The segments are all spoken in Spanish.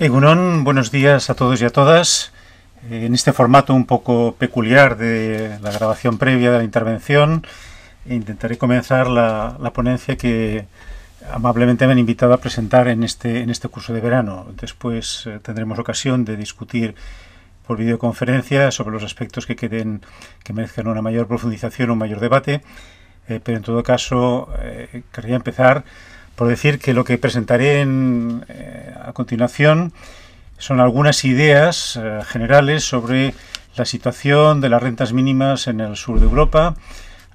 Egunon, buenos días a todos y a todas. Eh, en este formato un poco peculiar de la grabación previa de la intervención, e intentaré comenzar la, ponencia que amablemente me han invitado a presentar en este, en este curso de verano. Después eh, tendremos ocasión de discutir por videoconferencia sobre los aspectos que queden que merezcan una mayor profundización, un mayor debate. Eh, pero en todo caso, querría empezar por decir que lo que presentaré eh, a continuación son algunas ideas eh, generales sobre la situación de las rentas mínimas en el sur de Europa,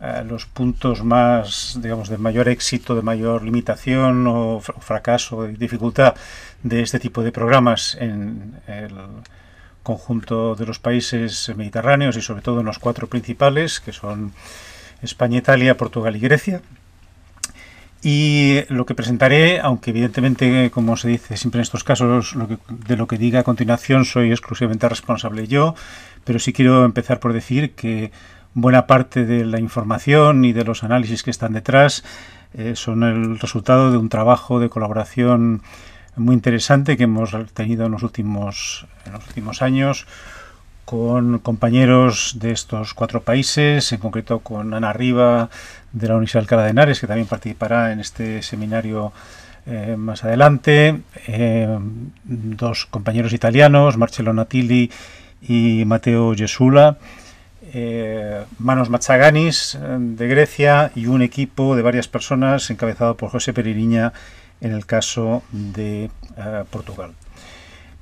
eh, los puntos más, digamos, de mayor éxito, de mayor limitación o fracaso y dificultad de este tipo de programas en el conjunto de los países mediterráneos y sobre todo en los cuatro principales, que son España, Italia, Portugal y Grecia. Y lo que presentaré, aunque evidentemente, como se dice siempre en estos casos, lo de lo que diga a continuación soy exclusivamente responsable yo, pero sí quiero empezar por decir que buena parte de la información y de los análisis que están detrás eh, son el resultado de un trabajo de colaboración muy interesante que hemos tenido en los últimos años con compañeros de estos cuatro países, en concreto con Ana Riva de la Universidad de Alcalá de Henares, que también participará en este seminario eh, más adelante, eh, dos compañeros italianos, Marcello Natilli y Mateo Gesula, eh, Manos Machaganis de Grecia y un equipo de varias personas encabezado por José Peririña en el caso de Portugal.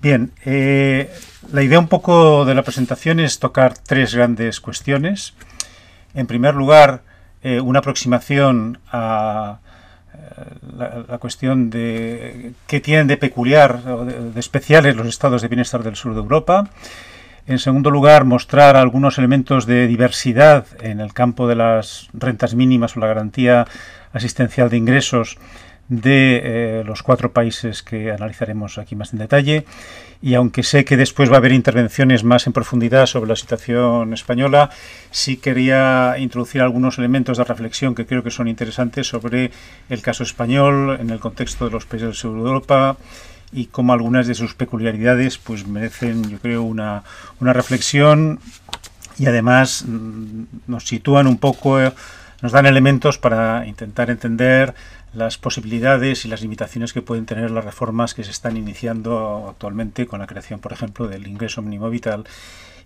Bien, eh, la idea un poco de la presentación es tocar tres grandes cuestiones. En primer lugar, eh, una aproximación a eh, la, cuestión de qué tienen de peculiar o de, especiales los estados de bienestar del sur de Europa. En segundo lugar, mostrar algunos elementos de diversidad en el campo de las rentas mínimas o la garantía asistencial de ingresos de eh, los cuatro países que analizaremos aquí más en detalle. Y aunque sé que después va a haber intervenciones más en profundidad sobre la situación española, sí quería introducir algunos elementos de reflexión que creo que son interesantes sobre el caso español en el contexto de los países del sur de Europa y cómo algunas de sus peculiaridades pues merecen, yo creo, una, una reflexión y además mm, nos sitúan un poco eh, nos dan elementos para intentar entender las posibilidades y las limitaciones que pueden tener las reformas que se están iniciando actualmente con la creación, por ejemplo, del ingreso mínimo vital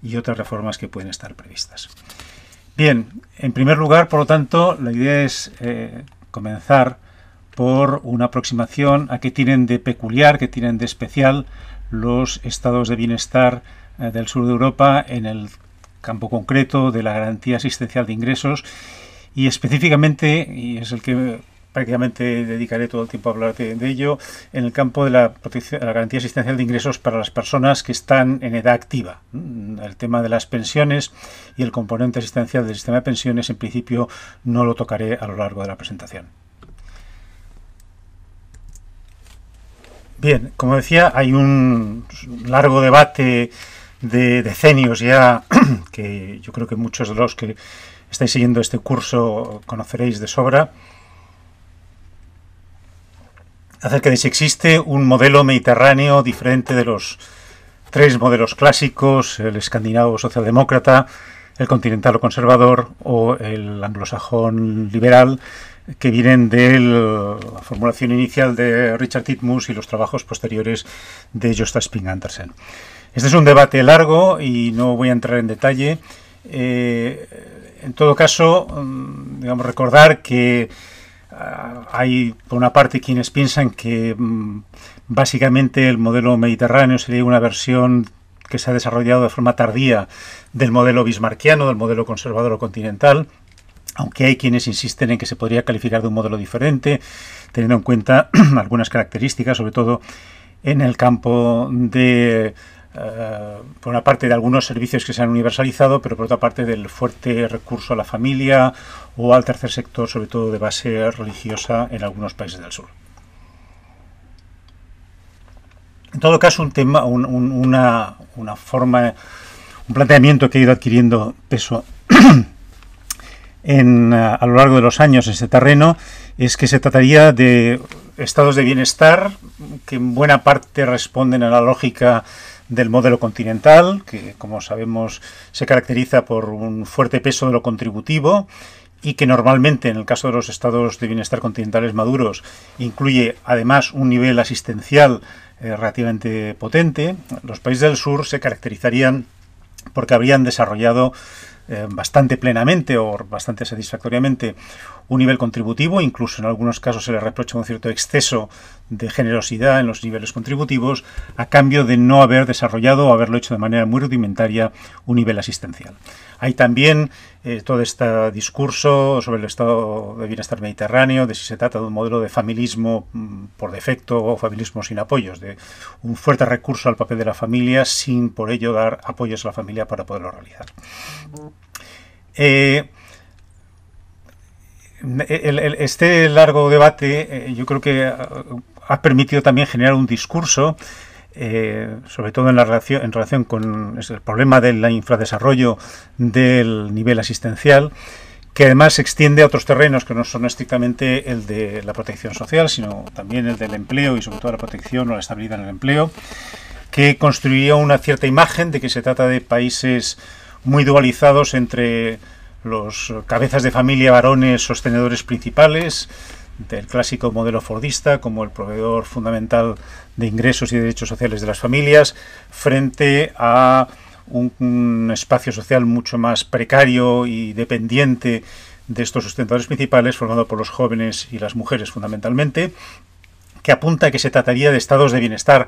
y otras reformas que pueden estar previstas. Bien, en primer lugar, por lo tanto, la idea es eh, comenzar por una aproximación a qué tienen de peculiar, qué tienen de especial los estados de bienestar eh, del sur de Europa en el campo concreto de la garantía asistencial de ingresos y específicamente, y es el que prácticamente dedicaré todo el tiempo a hablar de, ello, en el campo de la, la garantía asistencial de ingresos para las personas que están en edad activa. El tema de las pensiones y el componente asistencial del sistema de pensiones, en principio, no lo tocaré a lo largo de la presentación. Bien, como decía, hay un largo debate de decenios ya que yo creo que muchos de los que estáis siguiendo este curso conoceréis de sobra, acerca de si existe un modelo mediterráneo diferente de los tres modelos clásicos, el escandinavo socialdemócrata, el continental o conservador o el anglosajón liberal, que vienen de la formulación inicial de Richard Titmus y los trabajos posteriores de Josta Sping Andersen. Este es un debate largo y no voy a entrar en detalle. Eh, en todo caso, mm, digamos, recordar que ah, hay, por una parte, quienes piensan que mm, básicamente el modelo mediterráneo sería una versión que se ha desarrollado de forma tardía del modelo bismarquiano, del modelo conservador o continental, aunque hay quienes insisten en que se podría calificar de un modelo diferente, teniendo en cuenta algunas características, sobre todo en el campo de eh, por una parte de algunos servicios que se han universalizado, pero por otra parte del fuerte recurso a la familia o al tercer sector, sobre todo de base religiosa en algunos países del sur. En todo caso, un tema, una, forma, un planteamiento que ha ido adquiriendo peso en, a, eh, a lo largo de los años en este terreno es que se trataría de estados de bienestar que en buena parte responden a la lógica del modelo continental, que como sabemos se caracteriza por un fuerte peso de lo contributivo y que normalmente en el caso de los estados de bienestar continentales maduros incluye además un nivel asistencial eh, relativamente potente, los países del sur se caracterizarían porque habrían desarrollado eh, bastante plenamente o bastante satisfactoriamente un nivel contributivo, incluso en algunos casos se le reprocha un cierto exceso de generosidad en los niveles contributivos, a cambio de no haber desarrollado o haberlo hecho de manera muy rudimentaria un nivel asistencial. Hay también eh, todo este discurso sobre el estado de bienestar mediterráneo, de si se trata de un modelo de familismo mm, por defecto o familismo sin apoyos, de un fuerte recurso al papel de la familia sin por ello dar apoyos a la familia para poderlo realizar. Eh, este largo debate eh, yo creo que ha permitido también generar un discurso, eh, sobre todo en, la relación, en relación con el problema del infradesarrollo del nivel asistencial, que además se extiende a otros terrenos que no son estrictamente el de la protección social, sino también el del empleo y sobre todo la protección o la estabilidad en el empleo, que construía una cierta imagen de que se trata de países muy dualizados entre los cabezas de familia varones sostenedores principales del clásico modelo fordista como el proveedor fundamental de ingresos y derechos sociales de las familias frente a un, espacio social mucho más precario y dependiente de estos sustentadores principales formado por los jóvenes y las mujeres fundamentalmente que apunta a que se trataría de estados de bienestar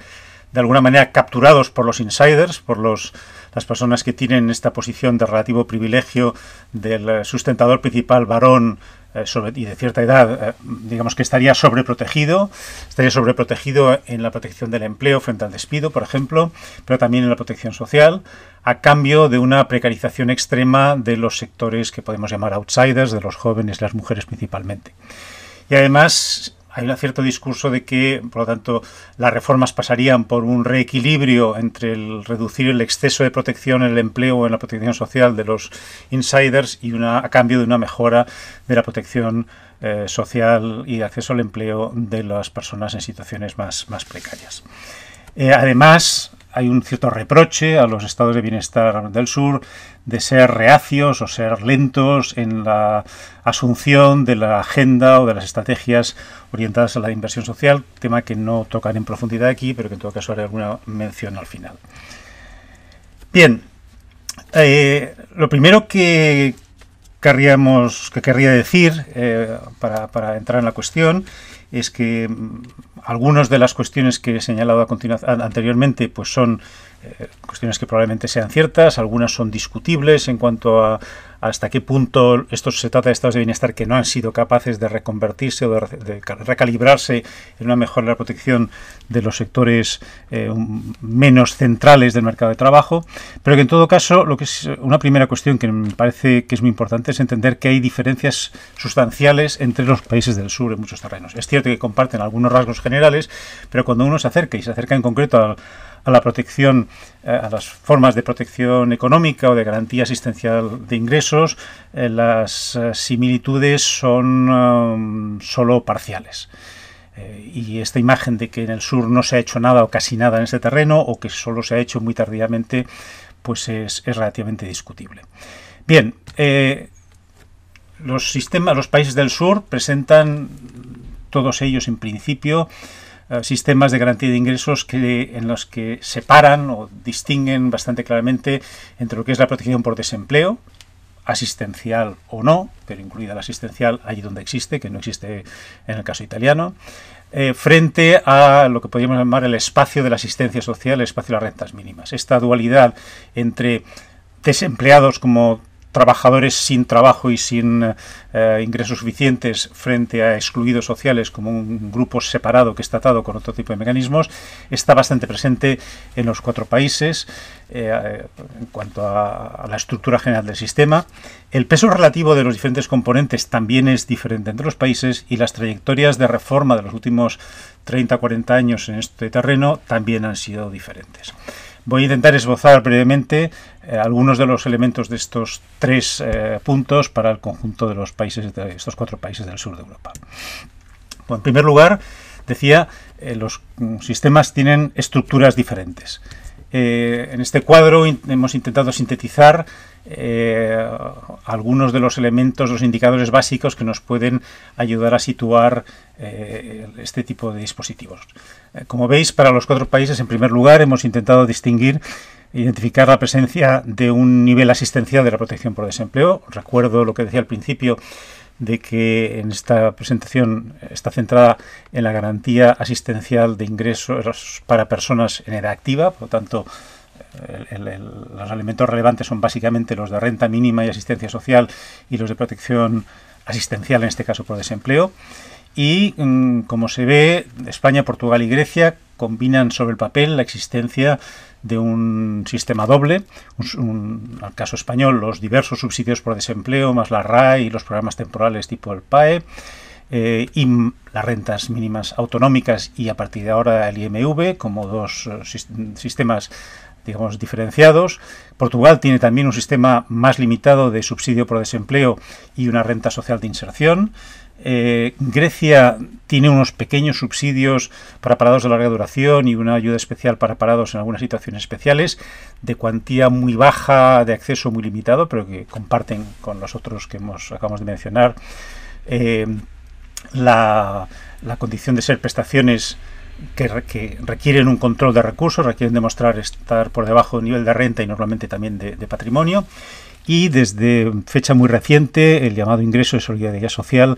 de alguna manera capturados por los insiders, por los las personas que tienen esta posición de relativo privilegio del eh, sustentador principal varón eh, y de cierta edad, eh, digamos que estaría sobreprotegido, estaría sobreprotegido en la protección del empleo frente al despido, por ejemplo, pero también en la protección social, a cambio de una precarización extrema de los sectores que podemos llamar outsiders, de los jóvenes, las mujeres principalmente. Y además hay un cierto discurso de que, por lo tanto, las reformas pasarían por un reequilibrio entre el reducir el exceso de protección en el empleo o en la protección social de los insiders y una, a cambio de una mejora de la protección eh, social y acceso al empleo de las personas en situaciones más, precarias. Eh, además, hay un cierto reproche a los estados de bienestar del sur de ser reacios o ser lentos en la asunción de la agenda o de las estrategias orientadas a la inversión social, tema que no tocan en profundidad aquí, pero que en todo caso haré alguna mención al final. Bien, eh, lo primero que, que querría decir eh, para, entrar en la cuestión es que mm, algunas de las cuestiones que he señalado a anteriormente pues son eh, cuestiones que probablemente sean ciertas, algunas son discutibles en cuanto a, hasta qué punto esto se trata de estados de bienestar que no han sido capaces de reconvertirse o de, recalibrarse en una mejora la protección de los sectores eh, menos centrales del mercado de trabajo, pero que en todo caso lo que es eh, una primera cuestión que me parece que es muy importante es entender que hay diferencias sustanciales entre los países del sur en muchos terrenos. Es cierto que comparten algunos rasgos generales, pero cuando uno se acerca y se acerca en concreto a a la protección, eh, a las formas de protección económica o de garantía asistencial de ingresos, eh, las eh, similitudes son sólo um, solo parciales y esta imagen de que en el sur no se ha hecho nada o casi nada en este terreno o que solo se ha hecho muy tardíamente, pues es, relativamente discutible. Bien, los sistemas, los países del sur presentan todos ellos en principio eh, sistemas de garantía de ingresos que, en los que separan o distinguen bastante claramente entre lo que es la protección por desempleo, asistencial o no, pero incluida la asistencial allí donde existe, que no existe en el caso italiano, eh, frente a lo que podríamos llamar el espacio de la asistencia social, el espacio de las rentas mínimas. Esta dualidad entre desempleados como trabajadores sin trabajo y sin eh, ingresos suficientes frente a excluidos sociales como un grupo separado que está atado con otro tipo de mecanismos, está bastante presente en los cuatro países eh, en cuanto a la estructura general del sistema. El peso relativo de los diferentes componentes también es diferente entre los países y las trayectorias de reforma de los últimos 30-40 años en este terreno también han sido diferentes. Voy a intentar esbozar brevemente eh, algunos de los elementos de estos tres eh, puntos para el conjunto de los países, de estos cuatro países del sur de Europa. en primer lugar, decía, eh, los mm, sistemas tienen estructuras diferentes. en este cuadro hemos intentado sintetizar eh, algunos de los elementos, los indicadores básicos que nos pueden ayudar a situar eh, este tipo de dispositivos. Eh, como veis, para los cuatro países, en primer lugar, hemos intentado distinguir identificar la presencia de un nivel asistencial de la protección por desempleo. Recuerdo lo que decía al principio de que en esta presentación está centrada en la garantía asistencial de ingresos para personas en edad activa, por lo tanto, los elementos relevantes son básicamente los de renta mínima y asistencia social y los de protección asistencial, en este caso por desempleo. Y mm, como se ve, España, Portugal y Grecia combinan sobre el papel la existencia de un sistema doble, un, al caso español, los diversos subsidios por desempleo, más la RAE y los programas temporales tipo el PAE, eh, y las rentas mínimas autonómicas y a partir de ahora el IMV como dos eh, sistemas digamos, diferenciados. Portugal tiene también un sistema más limitado de subsidio por desempleo y una renta social de inserción. Eh, Grecia tiene unos pequeños subsidios para parados de larga duración y una ayuda especial para parados en algunas situaciones especiales, de cuantía muy baja, de acceso muy limitado, pero que comparten con los otros que hemos, acabamos de mencionar. Eh, la, la, condición de ser prestaciones que, requieren un control de recursos, requieren demostrar estar por debajo del nivel de renta y normalmente también de, patrimonio. Y desde fecha muy reciente, el llamado ingreso de solidaridad social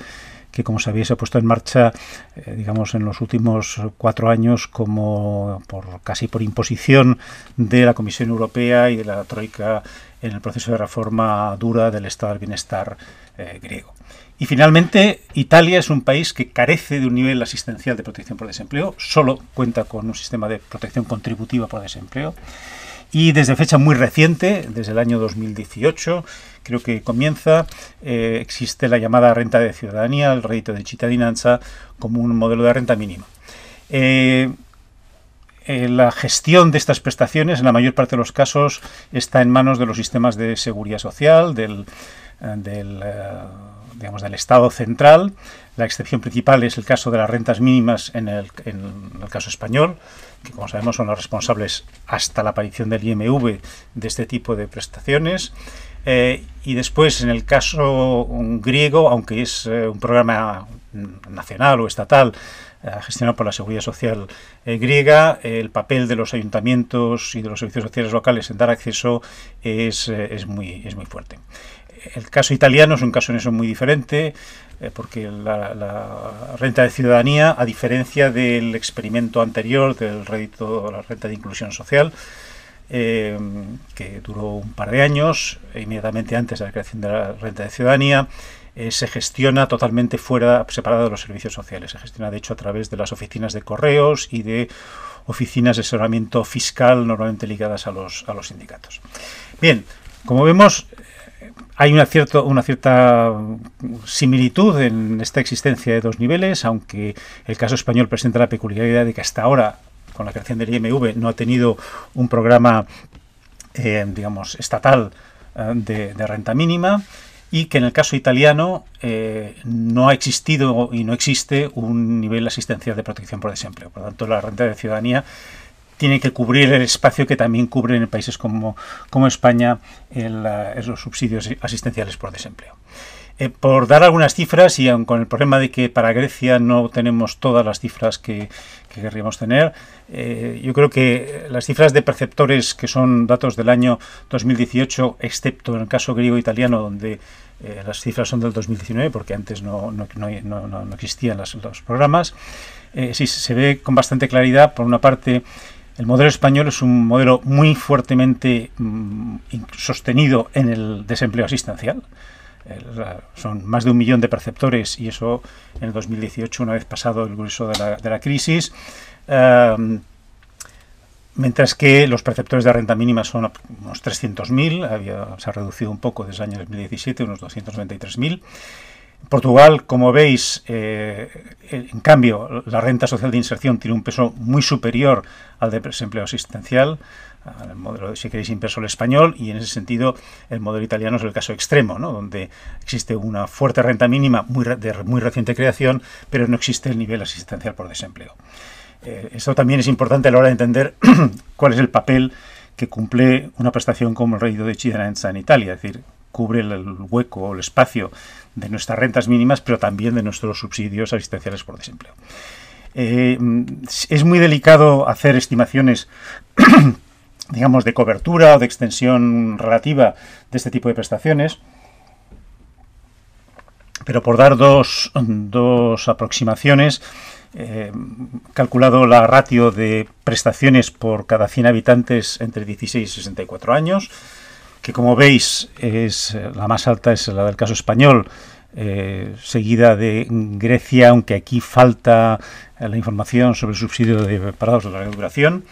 que como sabéis se ha puesto en marcha, eh, digamos, en los últimos cuatro años, como por casi por imposición de la Comisión Europea y de la Troika en el proceso de reforma dura del Estado del Bienestar eh, griego. Y finalmente, Italia es un país que carece de un nivel asistencial de protección por desempleo, solo cuenta con un sistema de protección contributiva por desempleo. Y desde fecha muy reciente, desde el año 2018, creo que comienza, eh, existe la llamada renta de ciudadanía, el rédito de cittadinanza, como un modelo de renta mínima. Eh, eh, la gestión de estas prestaciones, en la mayor parte de los casos, está en manos de los sistemas de seguridad social, del digamos, del Estado central. La excepción principal es el caso de las rentas mínimas en el, caso español, que como sabemos son los responsables hasta la aparición del IMV de este tipo de prestaciones. Eh, y después, en el caso griego, aunque es eh, un programa nacional o estatal eh, gestionado por la Seguridad Social griega, el papel de los ayuntamientos y de los servicios sociales locales en dar acceso es, es muy fuerte el caso italiano es un caso en eso muy diferente, eh, porque la, renta de ciudadanía, a diferencia del experimento anterior del rédito, la renta de inclusión social, eh, que duró un par de años, e inmediatamente antes de la creación de la renta de ciudadanía, eh, se gestiona totalmente fuera, separada de los servicios sociales. Se gestiona, de hecho, a través de las oficinas de correos y de oficinas de asesoramiento fiscal normalmente ligadas a los, a los sindicatos. Bien, como vemos, hay una, una cierta similitud en esta existencia de dos niveles, aunque el caso español presenta la peculiaridad de que hasta ahora, con la creación del IMV, no ha tenido un programa, eh, digamos, estatal eh, de, renta mínima y que en el caso italiano eh, no ha existido y no existe un nivel de asistencia de protección por desempleo. Por lo tanto, la renta de ciudadanía tiene que cubrir el espacio que también cubren en países como, como España el, eh, los subsidios asistenciales por desempleo. Eh, por dar algunas cifras, y aun con el problema de que para Grecia no tenemos todas las cifras que, querríamos tener, eh, yo creo que las cifras de perceptores, que son datos del año 2018, excepto en el caso griego-italiano, e donde las cifras son del 2019, porque antes no, existían los programas, sí se ve con bastante claridad, por una parte, el modelo español es un modelo muy fuertemente mm, sostenido en el desempleo asistencial. son más de un millón de perceptores y eso en el 2018, una vez pasado el grueso de la, crisis. Em, mientras que los perceptores de renta mínima son unos 300.000, se ha reducido un poco desde el año 2017, unos 293.000. Portugal, como veis, eh, en cambio, la renta social de inserción tiene un peso muy superior al de desempleo asistencial, al modelo, si queréis, impreso al español, y en ese sentido el modelo italiano es el caso extremo, donde existe una fuerte renta mínima muy de muy reciente creación, pero no existe el nivel asistencial por desempleo. Eh, esto también es importante a la hora de entender cuál es el papel que cumple una prestación como el reddito de Cittadinanza en Italia, es decir, cubre el hueco o el espacio de nuestras rentas mínimas, pero también de nuestros subsidios asistenciales por desempleo. Eh, mm, es muy delicado hacer estimaciones digamos, de cobertura o de extensión relativa de este tipo de prestaciones. Pero por dar dos, aproximaciones, eh, calculado la ratio de prestaciones por cada 100 habitantes entre 16 y 64 años, que como veis es la más alta es la del caso español, eh, seguida de Grecia, aunque aquí falta la información sobre el subsidio de parados de larga duración.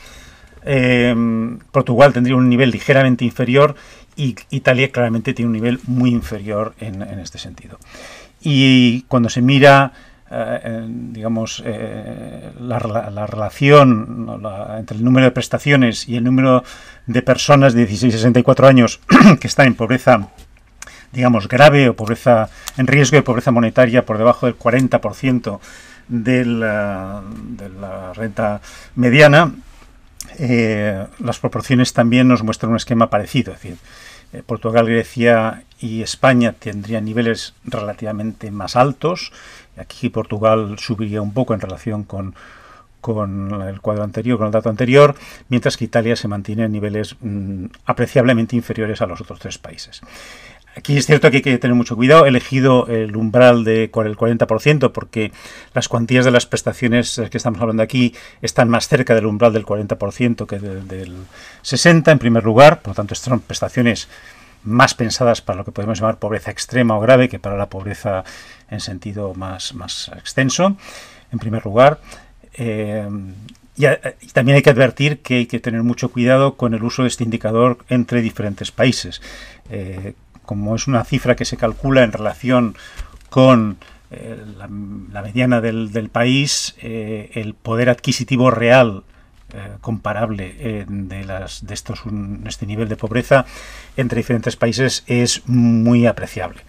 Em, Portugal tendría un nivel ligeramente inferior y Italia claramente tiene un nivel muy inferior en, en este sentido. Y cuando se mira eh, digamos, eh, la, relación entre el número de prestaciones y el número de personas de 16 64 años que están en pobreza digamos, grave o pobreza en riesgo de pobreza monetaria por debajo del 40% de la, de la renta mediana, eh, las proporciones también nos muestran un esquema parecido. Es decir, Portugal, Grecia y España tendrían niveles relativamente más altos Aquí Portugal subiría un poco en relación con, el cuadro anterior, con el dato anterior, mientras que Italia se mantiene en niveles mm, apreciablemente inferiores a los otros tres países. Aquí es cierto que hay que tener mucho cuidado. He elegido el umbral del 40% porque las cuantías de las prestaciones eh, que estamos hablando aquí están más cerca del umbral del 40% que del, del 60% en primer lugar. Por lo tanto, estas son prestaciones más pensadas para lo que podemos llamar pobreza extrema o grave que para la pobreza en sentido más, más extenso, en primer lugar. Eh, y, también hay que advertir que hay que tener mucho cuidado con el uso de este indicador entre diferentes países. Eh, como es una cifra que se calcula en relación con eh, la, mediana del país, el poder adquisitivo real eh, comparable de, estos, este nivel de pobreza entre diferentes países es muy apreciable.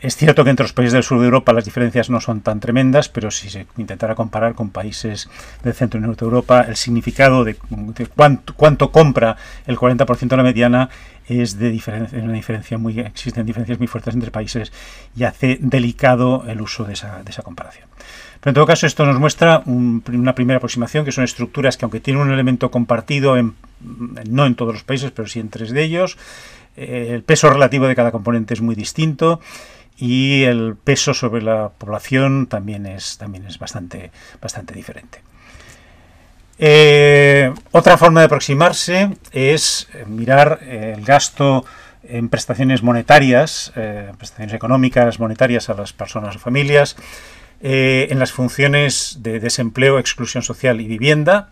Es cierto que entre los países del sur de Europa las diferencias no son tan tremendas, pero si se intentara comparar con países del centro y norte de Europa, el significado de, cuánto, compra el 40% de la mediana es de diferencia, una diferencia muy existen diferencias muy fuertes entre países y hace delicado el uso de esa, de esa comparación. Pero en todo caso, esto nos muestra una primera aproximación, que son estructuras que aunque tienen un elemento compartido, no en todos los países, pero sí en tres de ellos, eh, el peso relativo de cada componente es muy distinto y el peso sobre la población también es, también es bastante, bastante diferente. Eh, otra forma de aproximarse es eh, mirar el gasto en prestaciones monetarias, prestaciones económicas monetarias a las personas o familias, eh, en las funciones de desempleo, exclusión social y vivienda,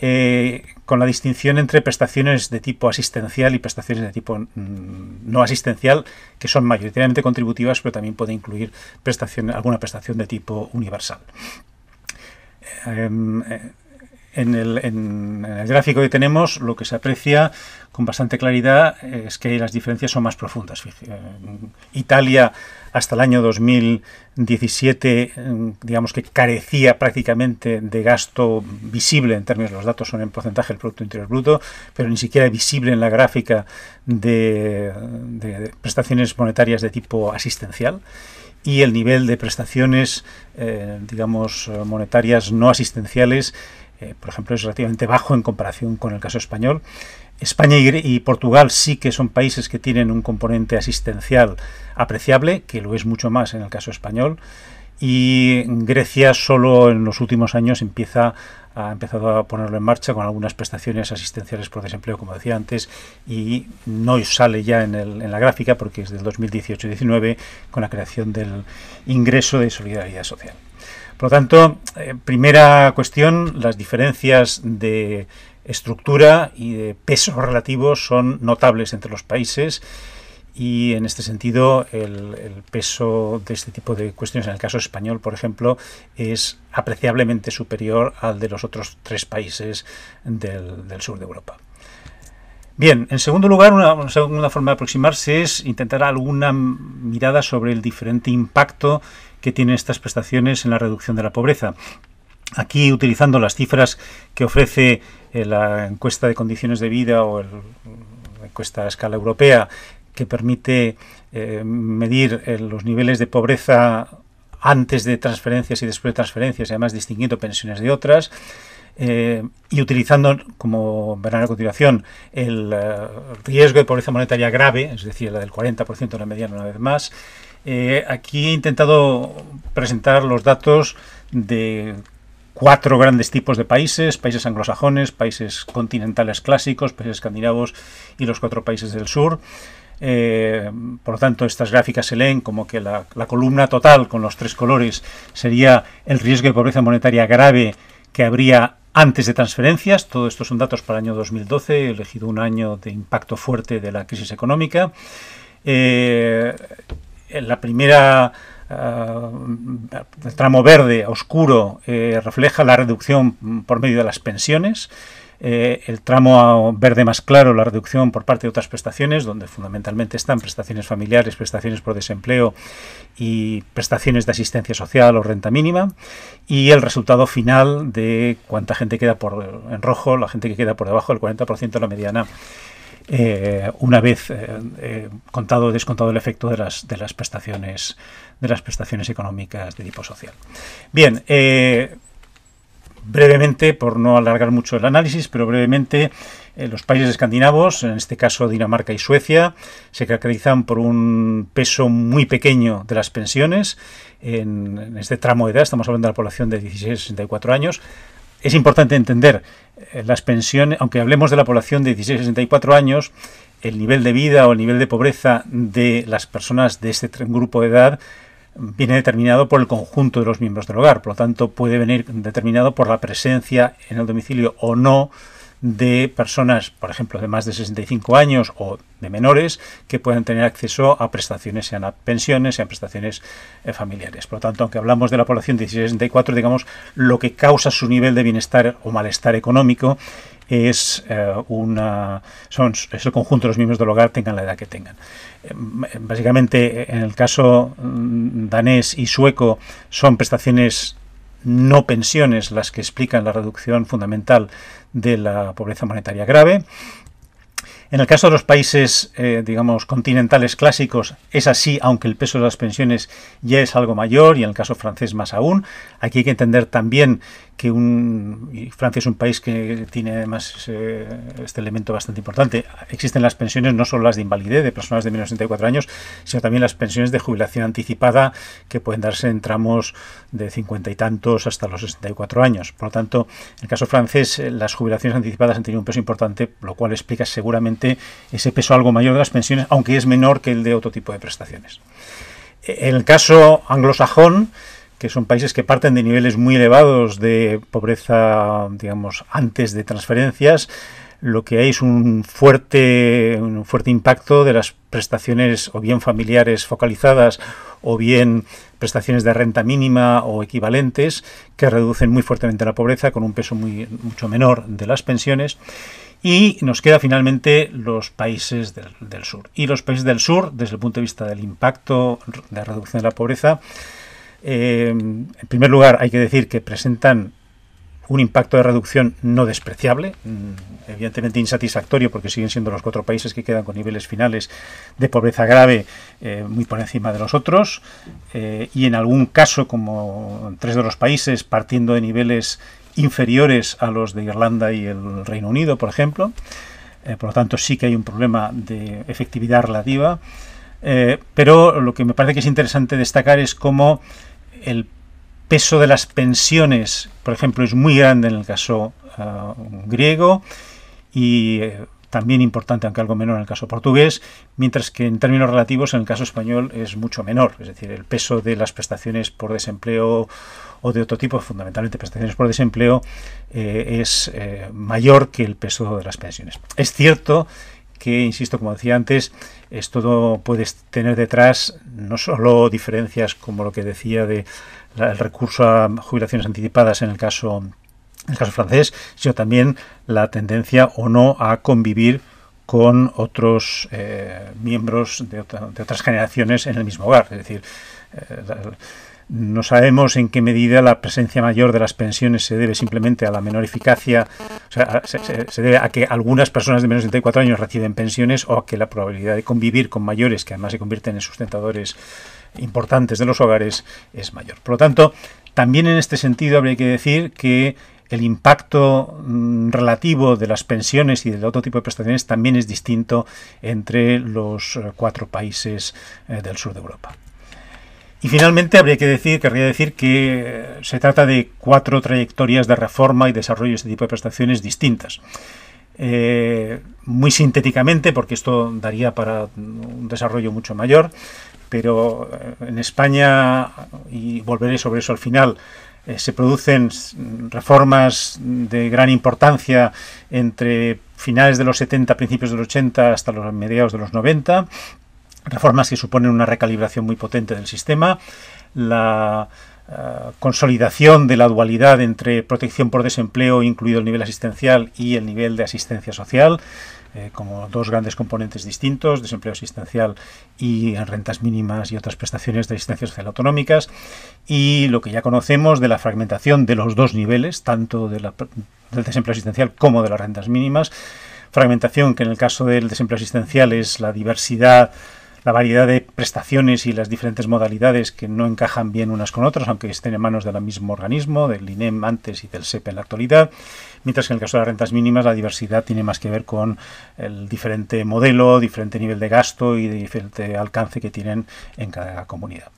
eh, con la distinción entre prestaciones de tipo asistencial y prestaciones de tipo mm, no asistencial, que son mayoritariamente contributivas, pero también puede incluir alguna prestación de tipo universal. Eh, em, en el, gráfico que tenemos, lo que se aprecia con bastante claridad es que las diferencias son más profundas. Eh, Italia hasta el año 2017, mm, digamos que carecía prácticamente de gasto visible en términos de los datos, son en porcentaje del Producto Interior Bruto, pero ni siquiera visible en la gráfica de, prestaciones monetarias de tipo asistencial y el nivel de prestaciones, eh, digamos, monetarias no asistenciales eh, por ejemplo, es relativamente bajo en comparación con el caso español. España y, Portugal sí que son países que tienen un componente asistencial apreciable, que lo es mucho más en el caso español. Y Grecia solo en los últimos años empieza ha empezado a ponerlo en marcha con algunas prestaciones asistenciales por desempleo, como decía antes, y no sale ya en, en la gráfica porque es del 2018-19 con la creación del ingreso de solidaridad social. Por lo tanto, eh, primera cuestión, las diferencias de estructura y de peso relativo son notables entre los países y en este sentido el, peso de este tipo de cuestiones, en el caso español, por ejemplo, es apreciablemente superior al de los otros tres países del, sur de Europa. Bien, en segundo lugar, una, segunda forma de aproximarse es intentar alguna mirada sobre el diferente impacto que tienen estas prestaciones en la reducción de la pobreza. Aquí, utilizando las cifras que ofrece eh, la encuesta de condiciones de vida o la encuesta a escala europea, que permite eh, medir eh, los niveles de pobreza antes de transferencias y después de transferencias, además distinguiendo pensiones de otras, y utilizando, como verán a continuación, el riesgo de pobreza monetaria grave, es decir, la del 40% de la mediana una vez más, eh, aquí he intentado presentar los datos de cuatro grandes tipos de países, países anglosajones, países continentales clásicos, países escandinavos y los cuatro países del sur. Eh, por lo tanto, estas gráficas se leen como que la, columna total con los tres colores sería el riesgo de pobreza monetaria grave que habría antes de transferencias. Todo esto son datos para el año 2012, he elegido un año de impacto fuerte de la crisis económica. Eh, eh, la primera eh, el tramo verde oscuro eh, refleja la reducción por medio de las pensiones. el tramo verde más claro, la reducción por parte de otras prestaciones, donde fundamentalmente están prestaciones familiares, prestaciones por desempleo y prestaciones de asistencia social o renta mínima, y el resultado final de cuánta gente queda por, en rojo, la gente que queda por debajo del 40% de la mediana eh, una vez eh, eh, contado o descontado el efecto de las, de las, prestaciones, de las prestaciones económicas de tipo social. Bien, brevemente, por no alargar mucho el análisis, pero brevemente, los países escandinavos, en este caso Dinamarca y Suecia, se caracterizan por un peso muy pequeño de las pensiones en, en este tramo de edad, estamos hablando de la población de 16 a 64 años, es importante entender eh, las pensiones, aunque hablemos de la población de 16 64 años, el nivel de vida o el nivel de pobreza de las personas de este grupo de edad viene determinado por el conjunto de los miembros del hogar, por lo tanto puede venir determinado por la presencia en el domicilio o no de personas, por ejemplo, de más de 65 años o de menores que puedan tener acceso a prestaciones, sean a pensiones, sean prestaciones eh, familiares. Por lo tanto, aunque hablamos de la población de 64, digamos, lo que causa su nivel de bienestar o malestar económico es eh, una son el conjunto de los miembros del hogar tengan la edad que tengan eh, básicamente en el caso mm, danés y sueco son prestaciones no pensiones las que explican la reducción fundamental de la pobreza monetaria grave. En el caso de los países, eh, digamos, continentales clásicos, es así, aunque el peso de las pensiones ya es algo mayor, y en el caso francés más aún. Aquí hay que entender también que un, Francia es un país que tiene además eh, este elemento bastante importante. Existen las pensiones, no solo las de invalidez de personas de menos de 64 años, sino también las pensiones de jubilación anticipada que pueden darse en tramos de 50 y tantos hasta los 64 años. Por lo tanto, en el caso francés, eh, las jubilaciones anticipadas han tenido un peso importante, lo cual explica seguramente ese peso algo mayor de las pensiones, aunque es menor que el de otro tipo de prestaciones. E, en el caso anglosajón, que son países que parten de niveles muy elevados de pobreza, digamos, antes de transferencias, lo que hay es un fuerte, fuerte impacto de las prestaciones o bien familiares focalizadas o bien prestaciones de renta mínima o equivalentes que reducen muy fuertemente la pobreza con un peso muy, mucho menor de las pensiones. Y nos queda finalmente los países del, sur. Y los países del sur, desde el punto de vista del impacto de reducción de la pobreza, Em, en primer lugar, hay que decir que presentan un impacto de reducción no despreciable, mm, evidentemente insatisfactorio porque siguen siendo los cuatro países que quedan con niveles finales de pobreza grave eh, muy por encima de los otros eh, y en algún caso como tres de los países partiendo de niveles inferiores a los de Irlanda y el Reino Unido, por ejemplo. Eh, por lo tanto, sí que hay un problema de efectividad relativa. Eh, pero lo que me parece que es interesante destacar es cómo el peso de las pensiones, por ejemplo, es muy grande en el caso eh, griego y eh, también importante, aunque algo menor en el caso portugués, mientras que en términos relativos en el caso español es mucho menor. Es decir, el peso de las prestaciones por desempleo o de otro tipo, fundamentalmente prestaciones por desempleo, es mayor que el peso de las pensiones. Es cierto que, insisto, como decía antes, esto puede tener detrás no solo diferencias como lo que decía de el recurso a jubilaciones anticipadas en el caso, en el caso francés, sino también la tendencia o no a convivir con otros eh, miembros de, otras generaciones en el mismo hogar. Es decir, eh, no sabemos en qué medida la presencia mayor de las pensiones se debe simplemente a la menor eficacia, o sea, se, debe a que algunas personas de menos de 34 años reciben pensiones o a que la probabilidad de convivir con mayores, que además se convierten en sustentadores importantes de los hogares, es mayor. Por lo tanto, también en este sentido habría que decir que el impacto mm, relativo de las pensiones y del otro tipo de prestaciones también es distinto entre los eh, cuatro países eh, del sur de Europa. Y finalmente habría que decir, querría decir que eh, se trata de cuatro trayectorias de reforma y desarrollo de este tipo de prestaciones distintas. Eh, muy sintéticamente, porque esto daría para un desarrollo mucho mayor, pero eh, en España, y volveré sobre eso al final, se producen reformas de gran importancia entre finales de los 70, principios de los 80 hasta los mediados de los 90, reformas que suponen una recalibración muy potente del sistema, la eh, consolidación de la dualidad entre protección por desempleo, incluido el nivel asistencial, y el nivel de asistencia social, eh, como dos grandes componentes distintos, desempleo asistencial y rentas mínimas y otras prestaciones de asistencia social autonómicas, y lo que ya conocemos de la fragmentación de los dos niveles, tanto del desempleo asistencial como de las rentas mínimas, fragmentación que en el caso del desempleo asistencial es la diversidad la variedad de prestaciones y las diferentes modalidades que no encajan bien unas con otras, aunque estén en manos del mismo organismo, del INEM antes y del SEP en la actualidad, mientras que en el caso de las rentas mínimas la diversidad tiene más que ver con el diferente modelo, diferente nivel de gasto y de diferente alcance que tienen en cada comunidad.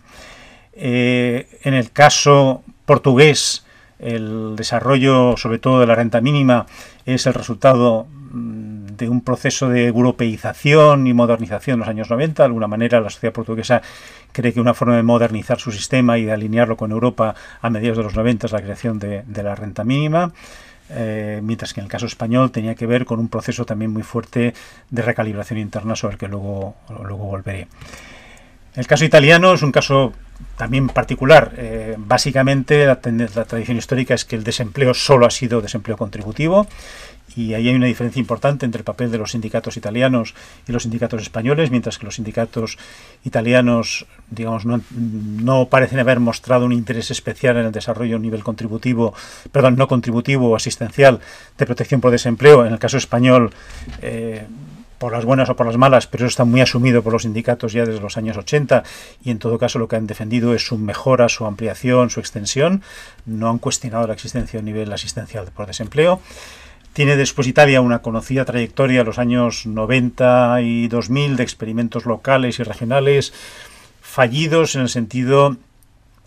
Eh, en el caso portugués, el desarrollo, sobre todo de la renta mínima, es el resultado mm, un proceso de europeización y modernización en los años 90. De alguna manera la sociedad portuguesa cree que una forma de modernizar su sistema y de alinearlo con Europa a mediados de los 90 es la creación de, la renta mínima. Eh, mientras que en el caso español tenía que ver con un proceso también muy fuerte de recalibración interna sobre el que luego, luego volveré. El caso italiano es un caso también particular. Eh, básicamente la, la, tradición histórica es que el desempleo solo ha sido desempleo contributivo y ahí hay una diferencia importante entre el papel de los sindicatos italianos y los sindicatos españoles, mientras que los sindicatos italianos, digamos, no, parecen haber mostrado un interés especial en el desarrollo a nivel contributivo, perdón, no contributivo o asistencial de protección por desempleo. En el caso español, eh, por las buenas o por las malas, pero eso está muy asumido por los sindicatos ya desde los años 80 y en todo caso lo que han defendido es su mejora, su ampliación, su extensión. No han cuestionado la existencia de un nivel asistencial por desempleo. Tiene después Italia una conocida trayectoria en los años 90 y 2000 de experimentos locales y regionales fallidos en el sentido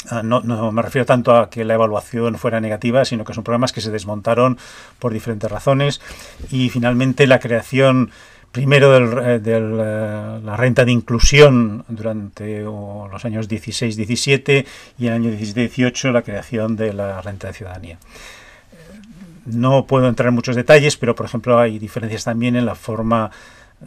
ah, no, me refiero tanto a que la evaluación fuera negativa, sino que son programas que se desmontaron por diferentes razones. Y finalmente la creación primero de eh, eh, la renta de inclusión durante los años 16-17 y en el año 17-18 la creación de la renta de ciudadanía. Eh, no puedo entrar en muchos detalles, pero por ejemplo hay diferencias también en la forma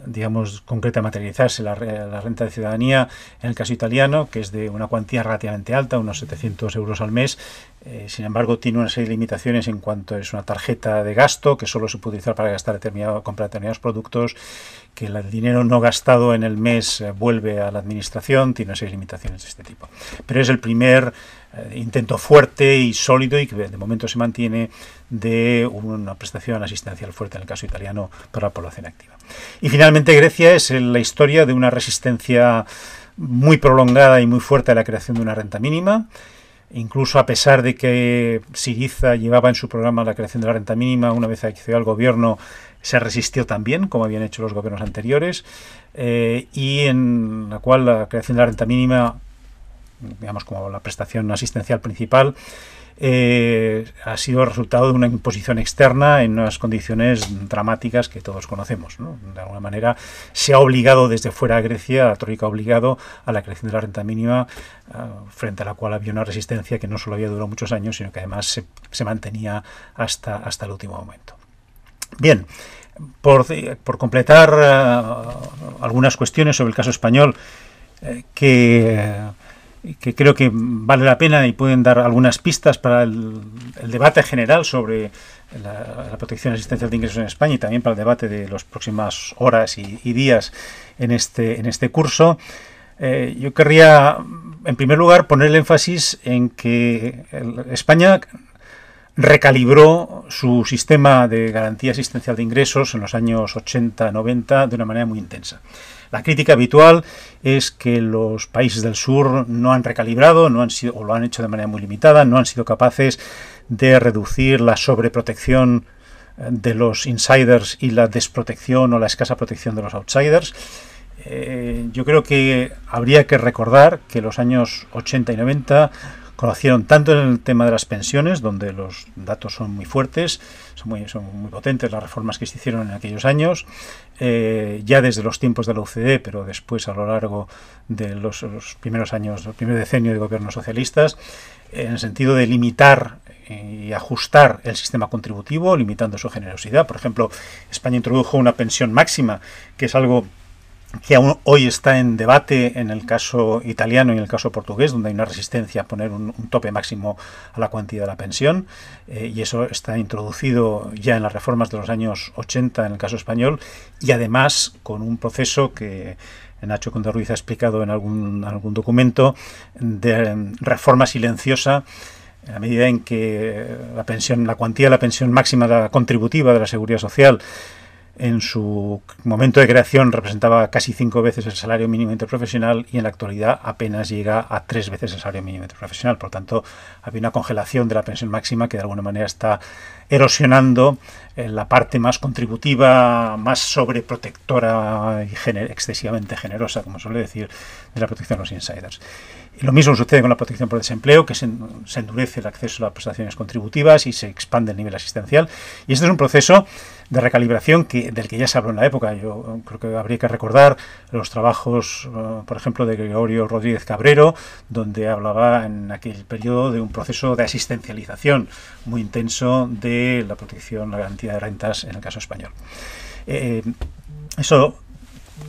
digamos, concreta materializarse la, la, renta de ciudadanía en el caso italiano, que es de una cuantía relativamente alta, unos 700 euros al mes. Eh, sin embargo, tiene una serie de limitaciones en cuanto es una tarjeta de gasto que solo se puede utilizar para gastar determinado, comprar determinados productos, que el dinero no gastado en el mes eh, vuelve a la administración, tiene una serie de limitaciones de este tipo. Pero es el primer eh, intento fuerte y sólido y que de momento se mantiene de una prestación asistencial fuerte en el caso italiano para la población activa. Y finalmente Grecia es la historia de una resistencia muy prolongada y muy fuerte a la creación de una renta mínima. Incluso a pesar de que Siriza llevaba en su programa la creación de la renta mínima, una vez accedió al gobierno se resistió también, como habían hecho los gobiernos anteriores, eh, y en la cual la creación de la renta mínima digamos como la prestación asistencial principal, eh, ha sido resultado de una imposición externa en unas condiciones dramáticas que todos conocemos. De alguna manera se ha obligado desde fuera a Grecia, la Troika ha obligado a la creación de la renta mínima, ah, frente a la cual había una resistencia que no solo había durado muchos años, sino que además se, mantenía hasta, hasta el último momento. Bien, por, eh, completar ah, algunas cuestiones sobre el caso español eh, que que creo que vale la pena y pueden dar algunas pistas para el, debate general sobre la, protección asistencial de ingresos en España y también para el debate de las próximas horas y, días en este, en este curso. Eh, yo querría, en primer lugar, poner el énfasis en que España recalibró su sistema de garantía asistencial de ingresos en los años 80-90 de una manera muy intensa. La crítica habitual es que los países del sur no han recalibrado, no han sido, o lo han hecho de manera muy limitada, no han sido capaces de reducir la sobreprotección eh, de los insiders y la desprotección o la escasa protección de los outsiders. Eh, yo creo que habría que recordar que los años 80 y 90 conocieron tanto en el tema de las pensiones, donde los datos son muy fuertes, son muy, son muy potentes las reformas que se hicieron en aquellos años, eh, ya desde los tiempos de la ocde pero después a lo largo de los, primeros años, del primer decenio de gobiernos socialistas, en el sentido de limitar y ajustar el sistema contributivo, limitando su generosidad. Por ejemplo, España introdujo una pensión máxima, que es algo que aún hoy está en debate en el caso italiano y en el caso portugués, donde hay una resistencia a poner un, tope máximo a la cuantía de la pensión, eh, y eso está introducido ya en las reformas de los años 80 en el caso español, y además con un proceso que Nacho ruiz ha explicado en algún, algún documento de em, reforma silenciosa en la medida en que la pensión, la cuantía de la pensión máxima contributiva de la seguridad social en su momento de creación representaba casi cinco veces el salario mínimo interprofesional y en la actualidad apenas llega a tres veces el salario mínimo interprofesional. Por tanto, había una congelación de la pensión máxima que de alguna manera está erosionando eh, la parte más contributiva, más sobreprotectora y excesivamente generosa, como suele decir, de la protección de los insiders. Lo mismo sucede con la protección por desempleo, que se, endurece el acceso a las prestaciones contributivas y se expande el nivel asistencial. Y este es un proceso de recalibración del que ya se habló en la época. Yo eh, creo que habría que recordar los trabajos, eh, por ejemplo, de Gregorio Rodríguez Cabrero, donde hablaba en aquel periodo de un proceso de asistencialización muy intenso de la protección, la garantía de rentas en el caso español. Eh, eso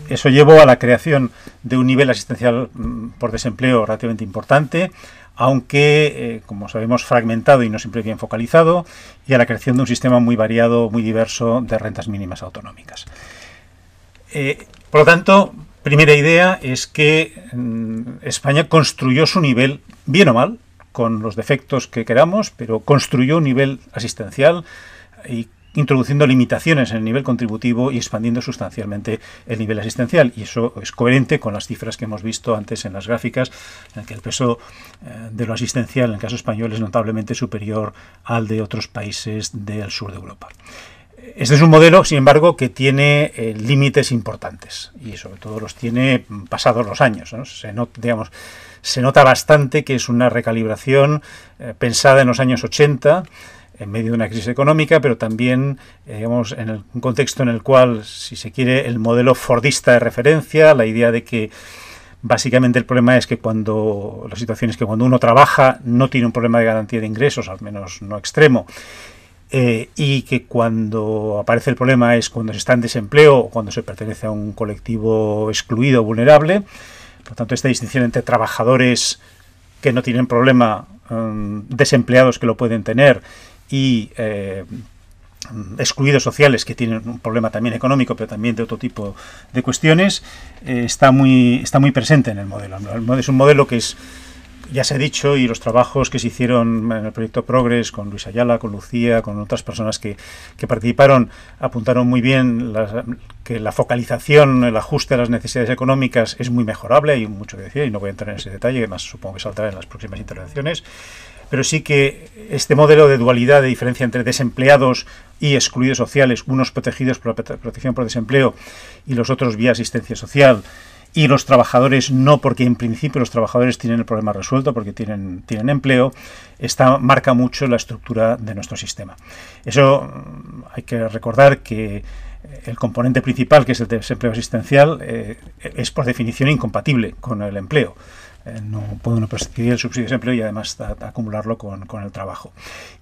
eso llevó a la creación de un nivel asistencial mm, por desempleo relativamente importante, aunque, eh, como sabemos, fragmentado y no siempre bien focalizado, y a la creación de un sistema muy variado, muy diverso de rentas mínimas autonómicas. Eh, por lo tanto, primera idea es que mm, España construyó su nivel, bien o mal, con los defectos que queramos, pero construyó un nivel asistencial y introduciendo limitaciones en el nivel contributivo y expandiendo sustancialmente el nivel asistencial. Y eso es coherente con las cifras que hemos visto antes en las gráficas, en que el peso eh, de lo asistencial en el caso español es notablemente superior al de otros países del sur de Europa. Este es un modelo, sin embargo, que tiene eh, límites importantes y sobre todo los tiene pasados los años. Se, se, nota bastante que es una recalibración eh, pensada en los años 80 en medio de una crisis económica, pero también eh, digamos, en un contexto en el cual, si se quiere, el modelo fordista de referencia, la idea de que básicamente el problema es que cuando la situación es que cuando uno trabaja no tiene un problema de garantía de ingresos, al menos no extremo. Eh, y que cuando aparece el problema es cuando se está en desempleo o cuando se pertenece a un colectivo excluido o vulnerable. Por tanto, esta distinción entre trabajadores que no tienen problema, mm, desempleados que lo pueden tener y eh, excluidos sociales que tienen un problema también económico, pero también de otro tipo de cuestiones, eh, está, muy, está muy presente en el modelo. Es un modelo que es, ya se ha dicho, y los trabajos que se hicieron en el proyecto Progress con Luis Ayala, con Lucía, con otras personas que, que participaron, apuntaron muy bien que la focalización, el ajuste a las necesidades económicas es muy mejorable, hay mucho que decir y no voy a entrar en ese detalle, además supongo que saldrá en las próximas intervenciones pero sí que este modelo de dualidad, de diferencia entre desempleados y excluidos sociales, unos protegidos por protección por desempleo y los otros vía asistencia social, y los trabajadores no, porque en principio los trabajadores tienen el problema resuelto, porque tienen, tienen empleo, esta marca mucho la estructura de nuestro sistema. Eso mm, hay que recordar que eh, el componente principal, que es el desempleo asistencial, eh, es por definición incompatible con el empleo. Eh, no puede uno percibir el subsidio de desempleo y además acumularlo con, el trabajo.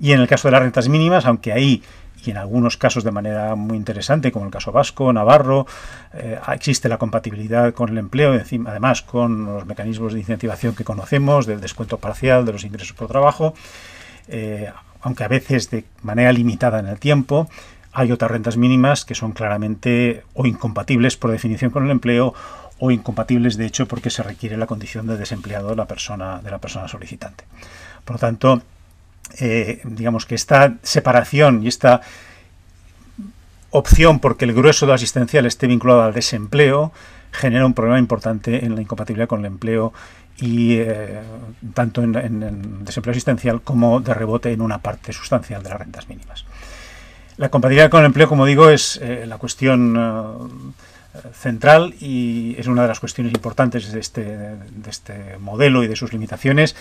Y en el caso de las rentas mínimas, aunque ahí y en algunos casos de manera muy interesante, como el caso vasco, navarro, eh, existe la compatibilidad con el empleo, además con los mecanismos de incentivación que conocemos, del descuento parcial de los ingresos por trabajo, eh, aunque a veces de manera limitada en el tiempo, hay otras rentas mínimas que son claramente o incompatibles por definición con el empleo o incompatibles de hecho porque se requiere la condición de desempleado de la persona, de la persona solicitante. Por lo tanto, eh, digamos que esta separación y esta opción porque el grueso de asistencial esté vinculado al desempleo genera un problema importante en la incompatibilidad con el empleo y eh, tanto en, desempleo asistencial como de rebote en una parte sustancial de las rentas mínimas. La compatibilidad con el empleo, como digo, es eh, la cuestión central y es una de las cuestiones importantes de este, de este, modelo y de sus limitaciones.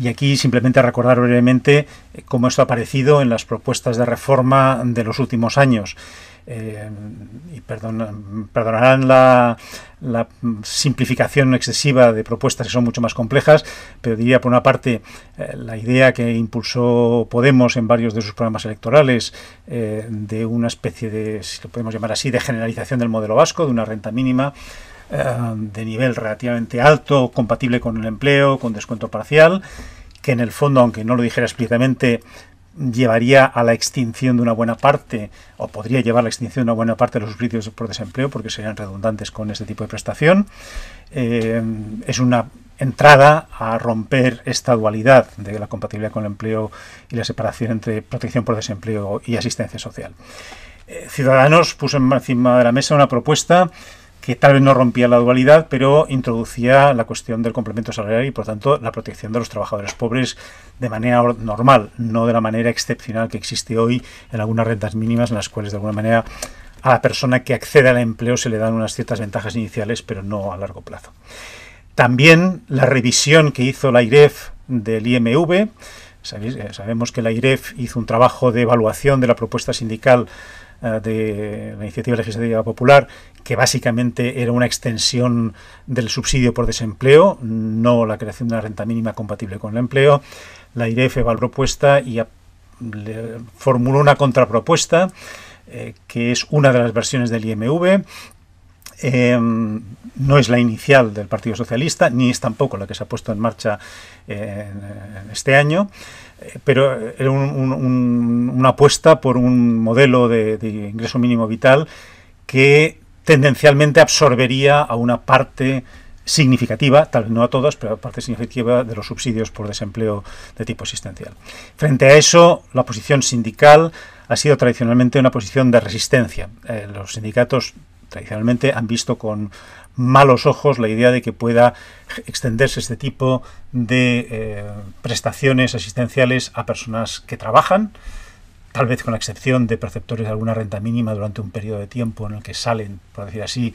Y aquí simplemente recordar brevemente cómo esto ha aparecido en las propuestas de reforma de los últimos años. Eh, y perdonarán la, simplificación excesiva de propuestas que son mucho más complejas, pero diría por una parte eh, la idea que impulsó Podemos en varios de sus programas electorales eh, de una especie de, si lo podemos llamar así, de generalización del modelo vasco, de una renta mínima de nivel relativamente alto, compatible con el empleo, con descuento parcial, que en el fondo, aunque no lo dijera explícitamente, llevaría a la extinción de una buena parte, o podría llevar a la extinción de una buena parte de los subsidios por desempleo, porque serían redundantes con este tipo de prestación. Eh, es una entrada a romper esta dualidad de la compatibilidad con el empleo y la separación entre protección por desempleo y asistencia social. Eh, Ciudadanos puso encima de la mesa una propuesta que tal vez no rompía la dualidad, pero introducía la cuestión del complemento salarial y, por tanto, la protección de los trabajadores pobres de manera normal, no de la manera excepcional que existe hoy en algunas rentas mínimas en las cuales, de alguna manera, a la persona que accede al empleo se le dan unas ciertas ventajas iniciales, pero no a largo plazo. También la revisión que hizo la IREF del IMV, eh, sabemos que la IREF hizo un trabajo de evaluación de la propuesta sindical eh, de la iniciativa legislativa popular que básicamente era una extensión del subsidio por desempleo, no la creación de una renta mínima compatible con el empleo. La IREF va propuesta y formuló una contrapropuesta, eh, que es una de las versiones del IMV, em, no es la inicial del Partido Socialista, ni es tampoco la que se ha puesto en marcha eh, este año, eh, pero era una apuesta por un modelo de ingreso mínimo vital que tendencialmente absorbería a una parte significativa, tal vez no a todas, pero a parte significativa de los subsidios por desempleo de tipo asistencial. Frente a eso, la posición sindical ha sido tradicionalmente una posición de resistencia. Eh, los sindicatos tradicionalmente han visto con malos ojos la idea de que pueda extenderse este tipo de eh, prestaciones asistenciales a personas que trabajan, tal vez con la excepción de perceptores de alguna renta mínima durante un periodo de tiempo en el que salen, por decir así,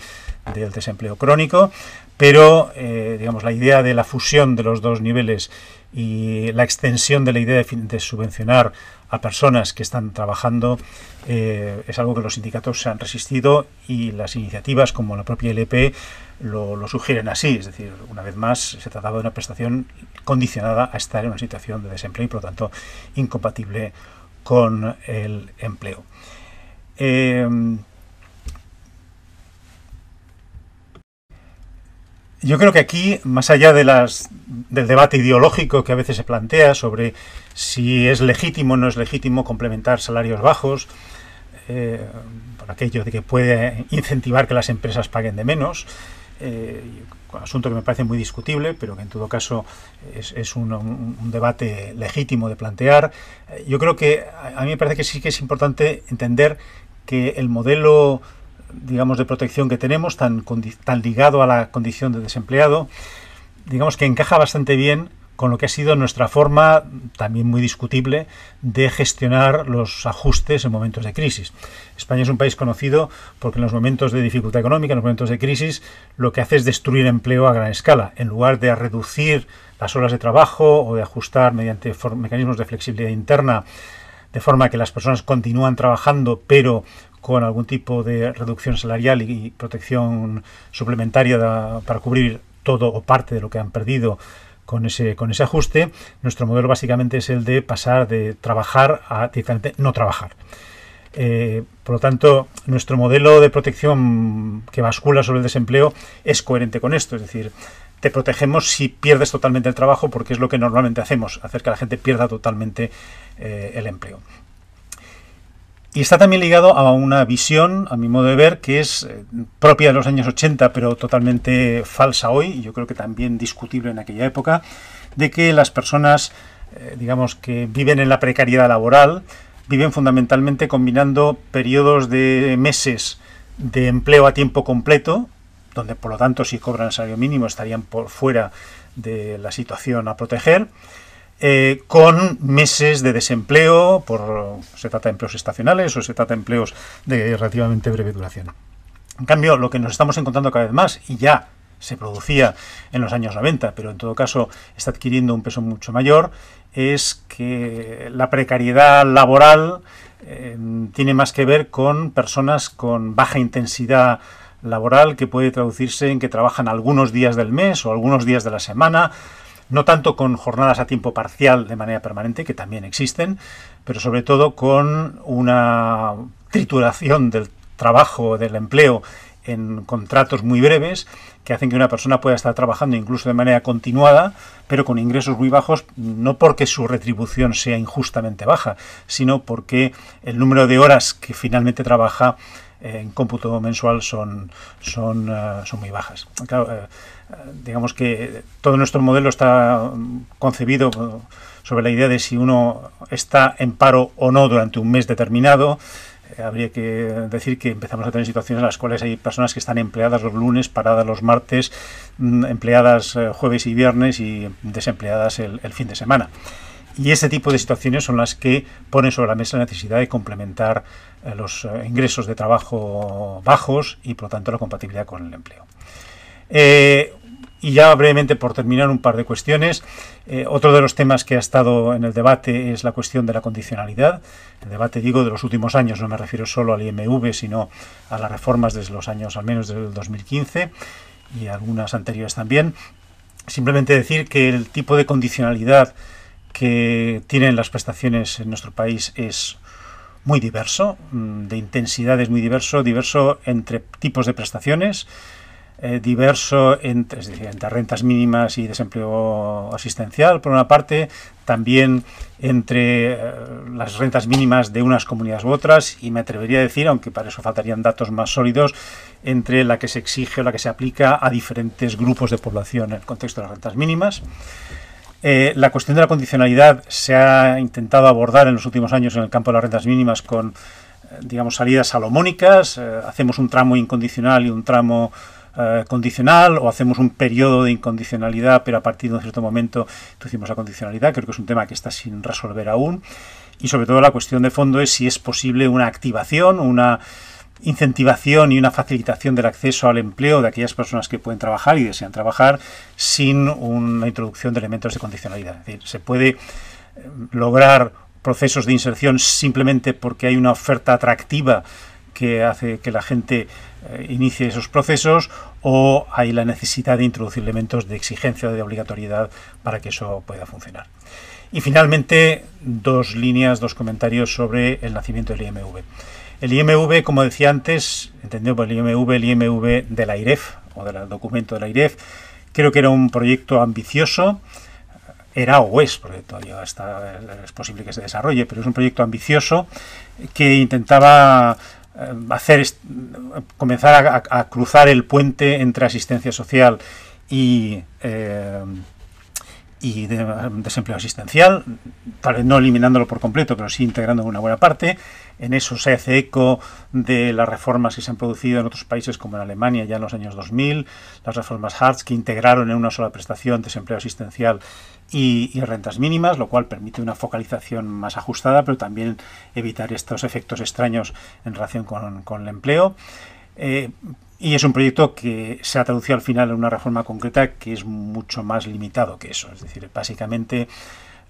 del desempleo crónico, pero eh, digamos la idea de la fusión de los dos niveles y la extensión de la idea de, subvencionar a personas que están trabajando eh, es algo que los sindicatos se han resistido y las iniciativas como la propia LP lo, lo, sugieren así, es decir, una vez más se trataba de una prestación condicionada a estar en una situación de desempleo y por lo tanto incompatible con el empleo. Em, yo creo que aquí, más allá de las, del debate ideológico que a veces se plantea sobre si es legítimo o no es legítimo complementar salarios bajos, eh, por aquello de que puede incentivar que las empresas paguen de menos, eh, asunto que me parece muy discutible, pero que en todo caso es, un, debate legítimo de plantear. Eh, yo creo que a mí me parece que sí que es importante entender que el modelo digamos de protección que tenemos tan, tan ligado a la condición de desempleado digamos que encaja bastante bien con lo que ha sido nuestra forma, también muy discutible, de gestionar los ajustes en momentos de crisis. España es un país conocido porque en los momentos de dificultad económica, en los momentos de crisis, lo que hace es destruir empleo a gran escala. En lugar de reducir las horas de trabajo o de ajustar mediante mecanismos de flexibilidad interna, de forma que las personas continúan trabajando, pero con algún tipo de reducción salarial y protección suplementaria para cubrir todo o parte de lo que han perdido con ese, con ese ajuste, nuestro modelo básicamente es el de pasar de trabajar a directamente no trabajar. Eh, por lo tanto, nuestro modelo de protección que bascula sobre el desempleo es coherente con esto, es decir, te protegemos si pierdes totalmente el trabajo, porque es lo que normalmente hacemos, hacer que la gente pierda totalmente eh, el empleo. Y está también ligado a una visión, a mi modo de ver, que es eh, propia de los años 80, pero totalmente falsa hoy, y yo creo que también discutible en aquella época, de que las personas, eh, digamos, que viven en la precariedad laboral, viven fundamentalmente combinando periodos de meses de empleo a tiempo completo, donde por lo tanto si cobran salario mínimo estarían por fuera de la situación a proteger, eh, con meses de desempleo, por se trata de empleos estacionales o se trata de empleos de relativamente breve duración. En cambio, lo que nos estamos encontrando cada vez más, y ya se producía en los años 90, pero en todo caso está adquiriendo un peso mucho mayor, es que la precariedad laboral eh, tiene más que ver con personas con baja intensidad laboral que puede traducirse en que trabajan algunos días del mes o algunos días de la semana, no tanto con jornadas a tiempo parcial de manera permanente, que también existen, pero sobre todo con una trituración del trabajo, del empleo en contratos muy breves que hacen que una persona pueda estar trabajando incluso de manera continuada, pero con ingresos muy bajos, no porque su retribución sea injustamente baja, sino porque el número de horas que finalmente trabaja en cómputo mensual son, son, eh, son muy bajas. Eh, eh, digamos que todo nuestro modelo está mm, concebido sobre la idea de si uno está en paro o no durante un mes determinado. Habría que decir que empezamos a tener situaciones en las cuales hay personas que están empleadas los lunes, paradas los martes, mm, empleadas jueves y viernes y desempleadas el fin de semana. Y ese tipo de situaciones son las que ponen sobre la mesa la necesidad de complementar eh, los eh, ingresos de trabajo bajos y, por lo tanto, la compatibilidad con el empleo. Eh, y ya brevemente por terminar un par de cuestiones. otro de los temas que ha estado en el debate es la cuestión de la condicionalidad. El debate, digo, de los últimos años, no me refiero solo al IMV, sino a las reformas desde los años, al menos desde el 2015 y algunas anteriores también. Simplemente decir que el tipo de condicionalidad que tienen las prestaciones en nuestro país es muy diverso, mm, de intensidad es muy diverso, diverso entre tipos de prestaciones, eh, diverso entre, rentas mínimas y desempleo asistencial, por una parte, también entre eh, las rentas mínimas de unas comunidades u otras, y me atrevería a decir, aunque para eso faltarían datos más sólidos, entre la que se exige o la que se aplica a diferentes grupos de población en el contexto de las rentas mínimas. Eh, la cuestión de la condicionalidad se ha intentado abordar en los últimos años en el campo de las rentas mínimas con, eh, digamos, salidas salomónicas. Eh, hacemos un tramo incondicional y un tramo condicional o hacemos un periodo de incondicionalidad, pero a partir de un cierto momento tuvimos la condicionalidad. Creo que es un tema que está sin resolver aún. Y sobre todo la cuestión de fondo es si es posible una activación, una incentivación y una facilitación del acceso al empleo de aquellas personas que pueden trabajar y desean trabajar sin una introducción de elementos de condicionalidad. Es decir, se puede eh, lograr procesos de inserción simplemente porque hay una oferta atractiva que hace que la gente eh, inicie esos procesos o hay la necesidad de introducir elementos de exigencia o de obligatoriedad para que eso pueda funcionar. Y finalmente, dos líneas, dos comentarios sobre el nacimiento del IMV. El IMV, como decía antes, entendido por el IMV, el IMV de la IREF o del documento de la IREF, creo que era un proyecto ambicioso. Era o es, porque todavía es posible que se desarrolle, pero es un proyecto ambicioso que intentaba eh, hacer comenzar a, cruzar el puente entre asistencia social y, eh, desempleo asistencial, tal vez no eliminándolo por completo, pero sí integrando una buena parte, en eso se hace eco de las reformas que se han producido en otros países como en Alemania ya en los años 2000, las reformas Hartz que integraron en una sola prestación desempleo asistencial y, rentas mínimas, lo cual permite una focalización más ajustada, pero también evitar estos efectos extraños en relación con, el empleo. Eh, y es un proyecto que se ha traducido al final en una reforma concreta que es mucho más limitado que eso. Es decir, básicamente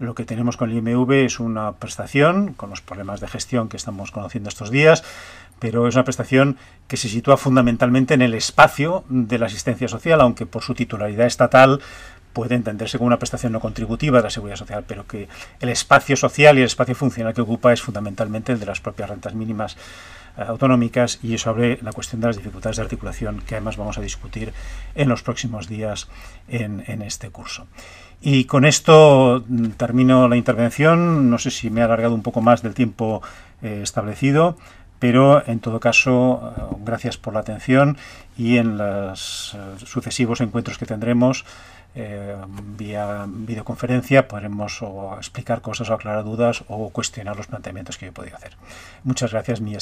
lo que tenemos con el IMV es una prestación, con los problemas de gestión que estamos conociendo estos días, pero es una prestación que se sitúa fundamentalmente en el espacio de la asistencia social, aunque por su titularidad estatal puede entenderse como una prestación no contributiva de la seguridad social, pero que el espacio social y el espacio funcional que ocupa es fundamentalmente el de las propias rentas mínimas eh, autonómicas y eso abre la cuestión de las dificultades de articulación que además vamos a discutir en los próximos días en este curso. Y con esto mm, termino la intervención. No sé si me he alargado un poco más del tiempo eh, establecido, pero en todo caso, eh, gracias por la atención y en los eh, sucesivos encuentros que tendremos vía videoconferencia podremos explicar cosas o aclarar dudas o cuestionar los planteamientos que yo he podido hacer. Muchas gracias, mi